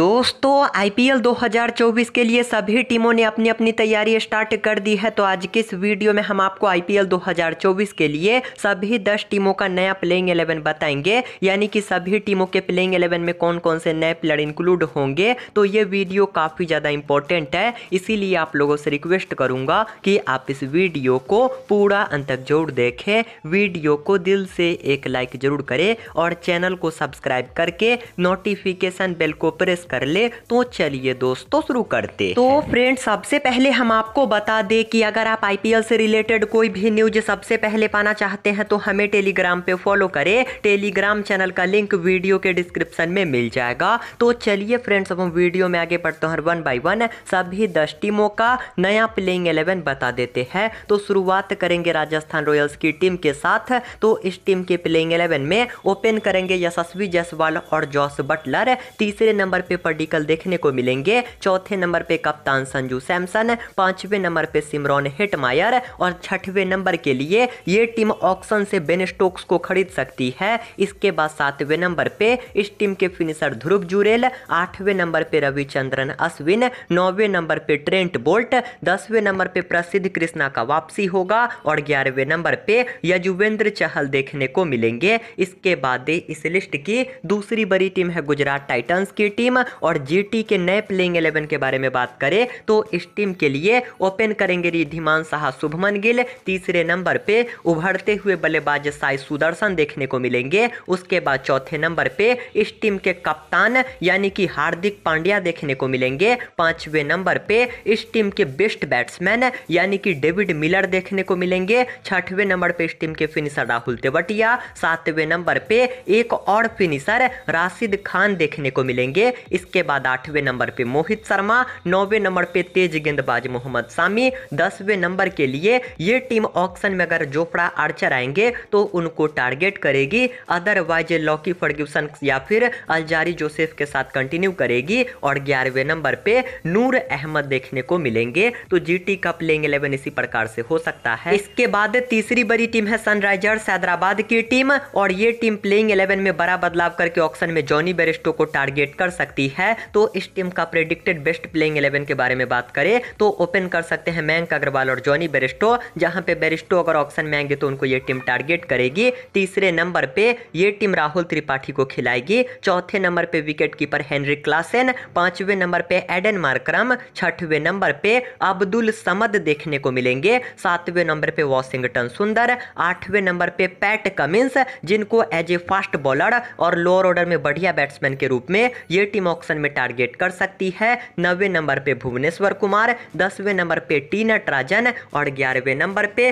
दोस्तों आईपीएल 2024 के लिए सभी टीमों ने अपनी अपनी तैयारी स्टार्ट कर दी है तो आज के इस वीडियो में हम आपको आईपीएल 2024 के लिए सभी 10 टीमों का नया प्लेइंग 11 बताएंगे यानी कि सभी टीमों के प्लेइंग 11 में कौन कौन से नए प्लेयर इंक्लूड होंगे तो ये वीडियो काफ़ी ज़्यादा इंपॉर्टेंट है इसीलिए आप लोगों से रिक्वेस्ट करूँगा कि आप इस वीडियो को पूरा अंत तक जरूर देखें वीडियो को दिल से एक लाइक जरूर करें और चैनल को सब्सक्राइब करके नोटिफिकेशन बेल को प्रेस गेस कर ले तो चलिए दोस्तों शुरू करते तो फ्रेंड सबसे पहले हम आपको बता दे कि अगर आप आईपीएल से रिलेटेड कोई भी न्यूज सबसे पहले पाना चाहते हैं तो हमें टेलीग्राम पे फॉलो करें टेलीग्राम चैनल का लिंक वीडियो के डिस्क्रिप्शन में मिल जाएगा तो चलिए फ्रेंड्स अब हम वीडियो में आगे बढ़ते हैं वन बाय वन सभी दस टीमों का नया प्लेइंग एलेवन बता देते हैं तो शुरुआत करेंगे राजस्थान रॉयल्स की टीम के साथ तो इस टीम के प्लेइंग एलेवन में ओपन करेंगे यशस्वी जायसवाल और जॉस बटलर तीसरे नंबर पे पे पर्डिकल देखने को मिलेंगे चौथे नंबर पे कप्तान संजू सैमसन पांचवे नंबर पे सिमरॉन हिटमायर और छठवे नंबर के लिए ये टीम ऑक्शन से बेन स्टोक्स को खरीद सकती है इसके बाद सातवें नंबर पे इस टीम के फिनिशर ध्रुव जुरेल आठवें नंबर पे रविचंद्रन अश्विन नौवें नंबर पे ट्रेंट बोल्ट दसवें नंबर पे प्रसिद्ध कृष्णा का वापसी होगा और ग्यारहवें नंबर पे यजुवेंद्र चहल देखने को मिलेंगे इसके बाद इस लिस्ट की दूसरी बड़ी टीम है गुजरात टाइटंस की टीम और जी के नए प्लेइंग एलेवन के बारे में बात करें तो इस टीम के लिए ओपन करेंगे रिधिमान शाह शुभमन गिल तीसरे नंबर पे उभरते हुए बल्लेबाज साई सुदर्शन देखने को मिलेंगे उसके बाद चौथे नंबर पे इस टीम के कप्तान यानी कि हार्दिक पांड्या देखने को मिलेंगे पांचवे नंबर पे इस टीम के बेस्ट बैट्समैन यानी कि डेविड मिलर देखने को मिलेंगे छठवें नंबर पे इस टीम के फिनिशर राहुल तेवटिया सातवें नंबर पे एक और फिनिशर राशिद खान देखने को मिलेंगे इसके बाद आठवें नंबर पे मोहित शर्मा नौवें नंबर पे तेज गेंदबाज मोहम्मद शामी दसवें नंबर के लिए ये टीम ऑक्शन में अगर जोफड़ा आर्चर आएंगे तो उनको टारगेट करेगी अदरवाइज लॉकी फर्ग्यूसन या फिर अलजारी जोसेफ के साथ कंटिन्यू करेगी और ग्यारहवें नंबर पे नूर अहमद देखने को मिलेंगे तो जीटी का प्लेइंग इलेवन इसी प्रकार से हो सकता है इसके बाद तीसरी बड़ी टीम है सनराइजर्स हैदराबाद की टीम और ये टीम प्लेइंग इलेवन में बड़ा बदलाव करके ऑक्शन में जॉनी बेरिस्टो को टारगेट कर सकती सकती है तो इस टीम का प्रेडिक्टेड बेस्ट प्लेइंग इलेवन के बारे में बात करें तो ओपन कर सकते हैं मयंक अग्रवाल और जॉनी बेरिस्टो जहां पे बेरिस्टो अगर ऑप्शन में आएंगे तो उनको ये टीम टारगेट करेगी तीसरे नंबर पे ये टीम राहुल त्रिपाठी को खिलाएगी चौथे नंबर पे विकेट कीपर हेनरी क्लासेन पांचवें नंबर पे एडन मार्क्रम छठवें नंबर पे अब्दुल समद देखने को मिलेंगे सातवें नंबर पे वॉशिंगटन सुंदर आठवें नंबर पे पैट कमिंस जिनको एज ए फास्ट बॉलर और लोअर ऑर्डर में बढ़िया बैट्समैन के रूप में ये टीम ऑक्शन में टारगेट कर सकती है नब्बे नंबर पे भुवनेश्वर कुमार दसवें नंबर पे टी नटराजन और ग्यारहवें नंबर पे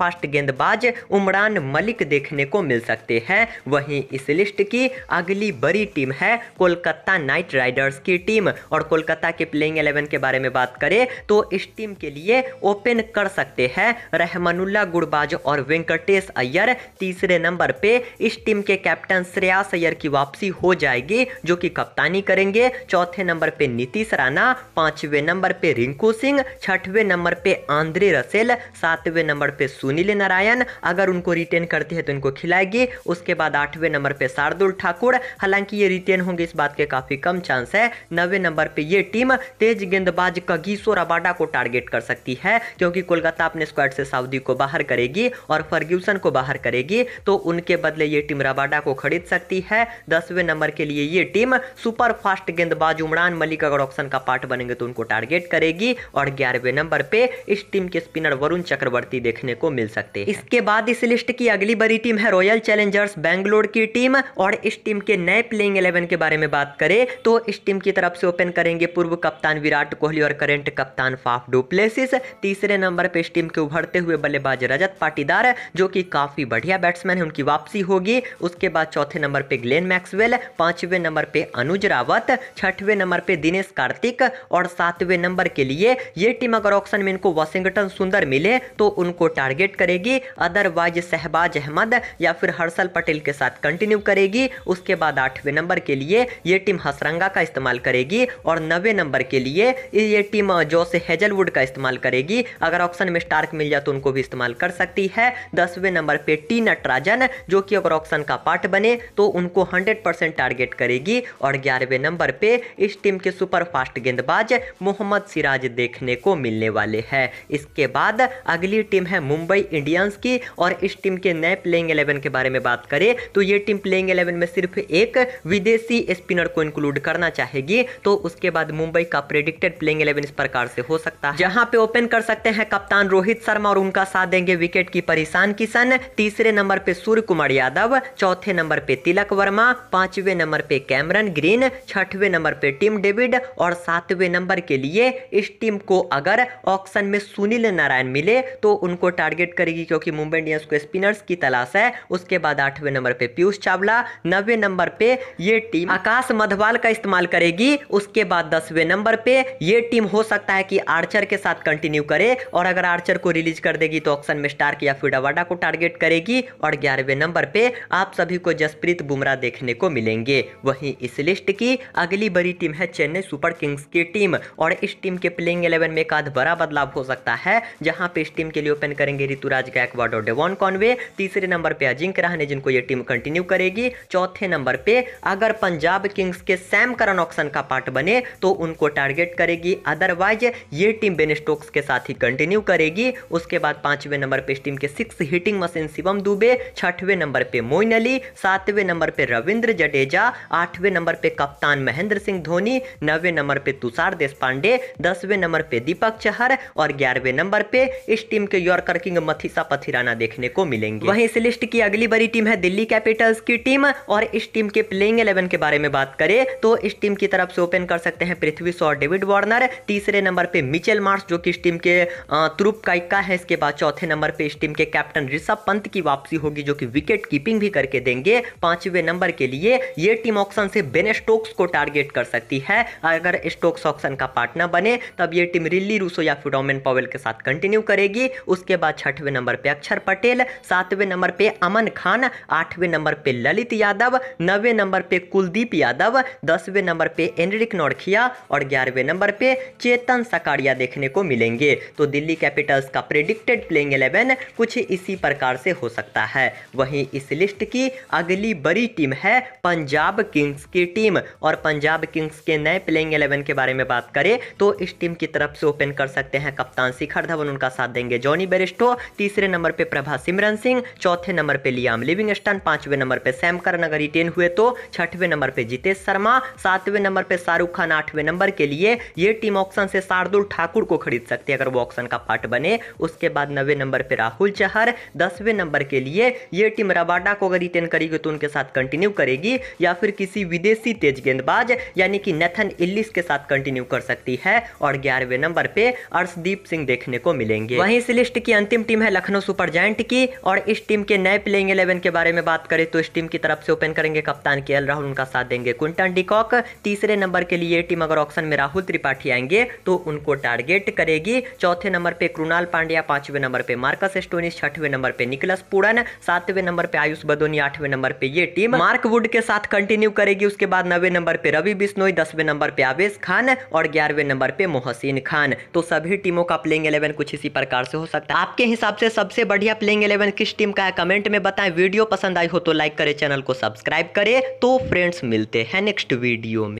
फास्ट गेंदबाज उमरान मलिक देखने को मिल सकते हैं वहीं इस लिस्ट की अगली बड़ी टीम है कोलकाता नाइट राइडर्स की टीम और कोलकाता के प्लेइंग एलेवन के बारे में बात करें तो इस टीम के लिए ओपन कर सकते हैं रहमानुल्ला गुड़बाज और वेंकटेश अय्यर तीसरे नंबर पे इस टीम के कैप्टन श्रेयास अय्यर की वापसी हो जाएगी जो कि कप्तानी करेंगे चौथे नंबर पे नीतीश राणा पांचवें नंबर पे रिंकू सिंह छठवें नंबर पे आंद्रे रसेल सातवें नंबर पे सुनील नारायण अगर उनको रिटेन करते हैं तो इनको खिलाएगी उसके बाद आठवें नंबर पे शार्दुल ठाकुर हालांकि ये रिटेन होंगे इस बात के काफ़ी कम चांस है नवे नंबर पे ये टीम तेज गेंदबाज कगीसो रबाडा को टारगेट कर सकती है क्योंकि कोलकाता अपने स्क्वाड से साउदी को बाहर करेगी और फर्ग्यूसन को बाहर करेगी तो उनके बदले ये टीम रबाडा को खरीद सकती है दसवें नंबर के लिए ये टीम सुपर फास्ट गेंदबाज उमरान मलिक अगर ऑप्शन का पार्ट बनेंगे तो उनको टारगेट करेगी और ग्यारहवें नंबर पे इस टीम के स्पिनर वरुण चक्रवर्ती देखने को मिल सकते हैं इसके बाद इस लिस्ट की अगली बड़ी टीम है रॉयल चैलेंजर्स बैंगलोर की टीम और इस टीम के नए प्लेइंग इलेवन के बारे में बात करें तो इस टीम की तरफ से ओपन करेंगे पूर्व कप्तान विराट कोहली और करेंट कप्तान फाफ डुप्लेसिस तीसरे नंबर पे इस टीम के उभरते हुए बल्लेबाज रजत पाटीदार जो कि काफी बढ़िया बैट्समैन है उनकी वापसी होगी उसके बाद चौथे नंबर पे ग्लेन मैक्सवेल पांचवें नंबर पे अनुज रावत छठवें नंबर पे दिनेश कार्तिक और सातवें नंबर के लिए ये टीम अगर ऑप्शन में इनको वॉशिंगटन सुंदर मिले तो उनको टारगेट करेगी अदरवाइज शहबाज अहमद या फिर हर्षल पटेल के साथ कंटिन्यू करेगी उसके बाद आठवें नंबर के लिए ये टीम हसरंगा का इस्तेमाल करेगी और नवे नंबर के लिए ये टीम जोस हेजलवुड का इस्तेमाल करेगी अगर ऑप्शन में स्टार्क मिल जाए तो उनको भी इस्तेमाल कर सकती है दसवें नंबर पे टी नटराजन जो कि अगर ऑप्शन का पार्ट बने तो उनको 100 परसेंट टारगेट करेगी और ग्यारहवें बानवे नंबर पे इस टीम के सुपर फास्ट गेंदबाज मोहम्मद सिराज देखने को मिलने वाले हैं इसके बाद अगली टीम है मुंबई इंडियंस की और इस टीम के नए प्लेइंग एलेवन के बारे में बात करें तो ये टीम प्लेइंग एलेवन में सिर्फ एक विदेशी स्पिनर को इंक्लूड करना चाहेगी तो उसके बाद मुंबई का प्रेडिक्टेड प्लेइंग एलेवन इस प्रकार से हो सकता है जहां पे ओपन कर सकते हैं कप्तान रोहित शर्मा और उनका साथ देंगे विकेट कीपर ईशान किशन तीसरे नंबर पे सूर्य कुमार यादव चौथे नंबर पे तिलक वर्मा पांचवें नंबर पे कैमरन ग्रीन छठवें नंबर पे टीम डेविड और सातवें नंबर के लिए इस टीम को अगर ऑक्शन में सुनील नारायण मिले तो उनको टारगेट करेगी क्योंकि मुंबई इंडियंस को स्पिनर्स की तलाश है उसके बाद आठवें नंबर पे पीयूष चावला नवे नंबर पे ये टीम आकाश मधवाल का इस्तेमाल करेगी उसके बाद दसवें नंबर पे ये टीम हो सकता है कि आर्चर के साथ कंटिन्यू करे और अगर आर्चर को रिलीज कर देगी तो ऑक्शन में स्टार्क या फिर डवाडा को टारगेट करेगी और ग्यारहवें नंबर पे आप सभी को जसप्रीत बुमराह देखने को मिलेंगे वहीं इस लिस्ट की की अगली बड़ी टीम है चेन्नई सुपर किंग्स की टीम और इस टीम के प्लेइंग इलेवन में एक आध बड़ा बदलाव हो सकता है जहां पे इस टीम के लिए ओपन करेंगे ऋतुराज गायकवाड और डेवॉन कॉनवे तीसरे नंबर पे अजिंक रहने जिनको ये टीम कंटिन्यू करेगी चौथे नंबर पे अगर पंजाब किंग्स के सैम करन ऑक्शन का पार्ट बने तो उनको टारगेट करेगी अदरवाइज ये टीम बेन स्टोक्स के साथ ही कंटिन्यू करेगी उसके बाद पांचवें नंबर पे इस टीम के six hitting machine Shivam Dube छठवें नंबर पे मोइन अली सातवें नंबर पे रविंद्र जडेजा आठवें नंबर पे कप कप्तान महेंद्र सिंह धोनी नौवे नंबर पे तुषार देश पांडे दसवें नंबर पे दीपक चहर और ग्यारहवें नंबर पे इस टीम के यॉर्कर किंग मथिसा पथिराना देखने को मिलेंगे वहीं इस लिस्ट की अगली बड़ी टीम है दिल्ली कैपिटल्स की टीम और इस टीम के प्लेइंग इलेवन के बारे में बात करें तो इस टीम की तरफ से ओपन कर सकते हैं पृथ्वी शॉ डेविड वार्नर तीसरे नंबर पे मिचेल मार्स जो कि इस टीम के का इक्का है इसके बाद चौथे नंबर पे इस टीम के कैप्टन ऋषभ पंत की वापसी होगी जो कि विकेट कीपिंग भी करके देंगे पांचवें नंबर के लिए ये टीम ऑक्शन से बेन स्टोक स्टॉक्स को टारगेट कर सकती है अगर स्टोक्स ऑक्शन का पार्टनर बने तब ये टीम रिल्ली रूसो या फिर पॉवेल के साथ कंटिन्यू करेगी उसके बाद छठवें नंबर पे अक्षर पटेल सातवें नंबर पे अमन खान आठवें नंबर पे ललित यादव नवे नंबर पे कुलदीप यादव दसवें नंबर पे एनरिक नौरखिया और ग्यारहवें नंबर पे चेतन सकारिया देखने को मिलेंगे तो दिल्ली कैपिटल्स का प्रेडिक्टेड प्लेइंग एलेवन कुछ इसी प्रकार से हो सकता है वहीं इस लिस्ट की अगली बड़ी टीम है पंजाब किंग्स की टीम और पंजाब किंग्स के नए प्लेइंग एलेवन के बारे में बात करें तो इस टीम की तरफ से ओपन कर सकते हैं कप्तान शिखर धवन उनका साथ देंगे जॉनी बेरिस्टो तीसरे नंबर पर प्रभा सिमरन सिंह चौथे नंबर पर लियाम लिविंग स्टन पांचवें नंबर पर सैमकर नगर रिटेन हुए तो छठवें नंबर पर जितेश शर्मा सातवें नंबर पर शाहरुख खान आठवें नंबर के लिए ये टीम ऑप्शन से शार्दुल ठाकुर को खरीद सकती है अगर वो ऑप्शन का पार्ट बने उसके बाद नवे नंबर पर राहुल चहर दसवें नंबर के लिए ये टीम रबाडा को अगर रिटेन करेगी तो उनके साथ कंटिन्यू करेगी या फिर किसी विदेशी तेज गेंदबाज यानी कि नेथन इलिस के साथ कंटिन्यू कर सकती है और ग्यारहवें नंबर पे अर्शदीप सिंह देखने को मिलेंगे वहीं इस लिस्ट की अंतिम टीम है लखनऊ सुपर जॉइंट की और इस टीम के नए प्लेइंग इलेवन के बारे में बात करें तो इस टीम की तरफ से ओपन करेंगे कप्तान के राहुल उनका साथ देंगे कुंटन डिकॉक तीसरे नंबर के लिए टीम अगर ऑप्शन में राहुल त्रिपाठी आएंगे तो उनको टारगेट करेगी चौथे नंबर पे कृणाल पांड्या पांचवें नंबर पे मार्कस एस्टोनिस छठवें नंबर पे निकलस पुड़न सातवें नंबर पे आयुष बदोनी आठवें नंबर पे ये टीम मार्क वुड के साथ कंटिन्यू करेगी उसके बाद नवे नौवे नंबर पे रवि बिश्नोई दसवें नंबर पे आवेश खान और ग्यारहवें नंबर पे मोहसिन खान तो सभी टीमों का प्लेइंग इलेवन कुछ इसी प्रकार से हो सकता है आपके हिसाब से सबसे बढ़िया प्लेइंग इलेवन किस टीम का है कमेंट में बताएं वीडियो पसंद आई हो तो लाइक करें चैनल को सब्सक्राइब करें तो फ्रेंड्स मिलते हैं नेक्स्ट वीडियो में